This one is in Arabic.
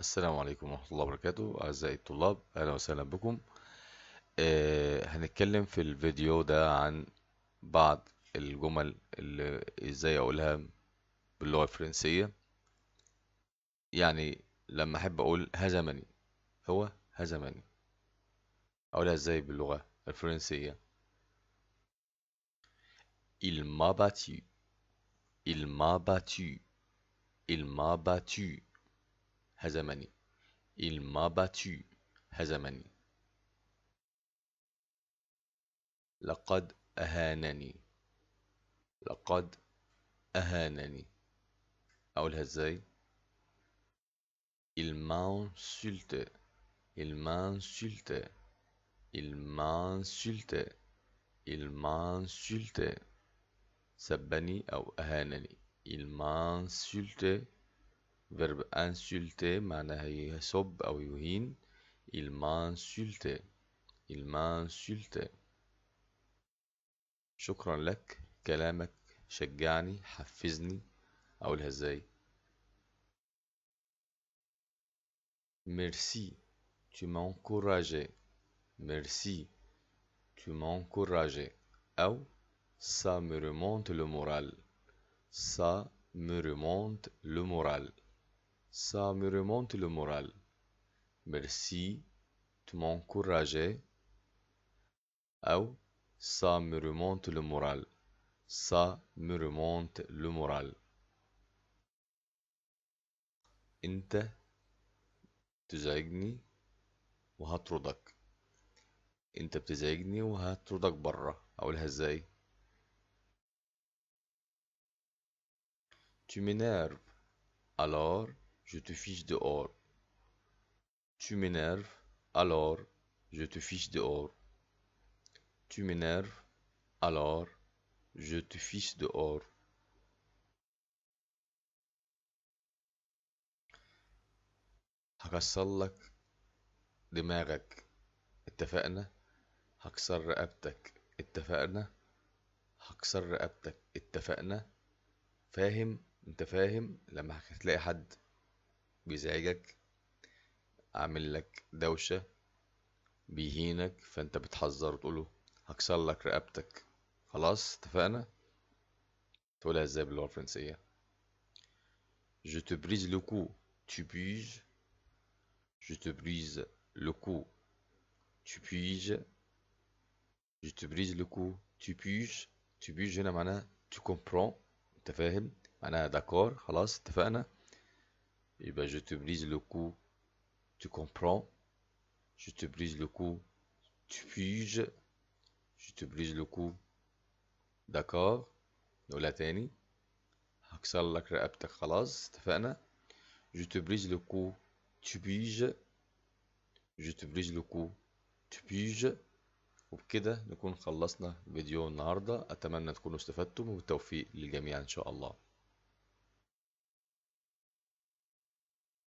السلام عليكم ورحمة الله وبركاته أعزائي الطلاب أهلا وسهلا بكم أه هنتكلم في الفيديو ده عن بعض الجمل اللي إزاي أقولها باللغة الفرنسية يعني لما أحب أقول هزمني هو هزمني أقولها إزاي باللغة الفرنسية Il m'a battu Il m'a battu Il m'a battu هزمني. Il m'a battu. هزمني. لقد أهانني. لقد أهانني. أقولها إزاي؟ Il m'a insulté. Il m'a insulté. Il m'a insulté. Il m'a insulté. سبني أو أهانني. Il m'a insulté. verbe insulter معناها يسب أو يهين il m'a insulté il m'a insulté شكرا لك كلامك شجعني حفزني أقولها إزاي Merci, tu m'as encouragé. Merci, tu m'as encouragé. Ou, ça me remonte le moral. Ça me remonte le moral. Ça me remonte le moral. Merci m'encourages. أو ça me remonte le moral. Ça me remonte le moral. أنت تزعجني وهطردك أنت بتزعجني وهطردك بره أقولها إزاي Tu m'énerves alors je te fiche dehors. Tu m'énerves, alors je te fiche dehors. Tu m'énerves, alors je te fiche dehors. هكسر لك دماغك اتفقنا هكسر رقبتك اتفقنا هكسر رقبتك اتفقنا فاهم انت فاهم لما هتلاقي حد بيزعجك عامل لك دوشة بيهينك فانت بتحذر وتقوله هكسر لك رقبتك خلاص اتفقنا تقولها ازاي باللغة الفرنسية Je te brise le cou, tu piges. Je te brise le cou, tu piges. Je te brise le cou, tu piges. Tu piges هنا معناها tu comprends. انت فاهم؟ معناها داكور خلاص اتفقنا et ben, je te brise le cou, tu comprends Je te brise le cou, tu fuges, Je te brise le cou, d'accord Nous تاني هكسر لك رقبتك خلاص اتفقنا je te brise le cou, tu piges je te brise le cou, tu piges وبكده نكون خلصنا فيديو النهارده اتمنى تكونوا استفدتم وبالتوفيق للجميع ان شاء الله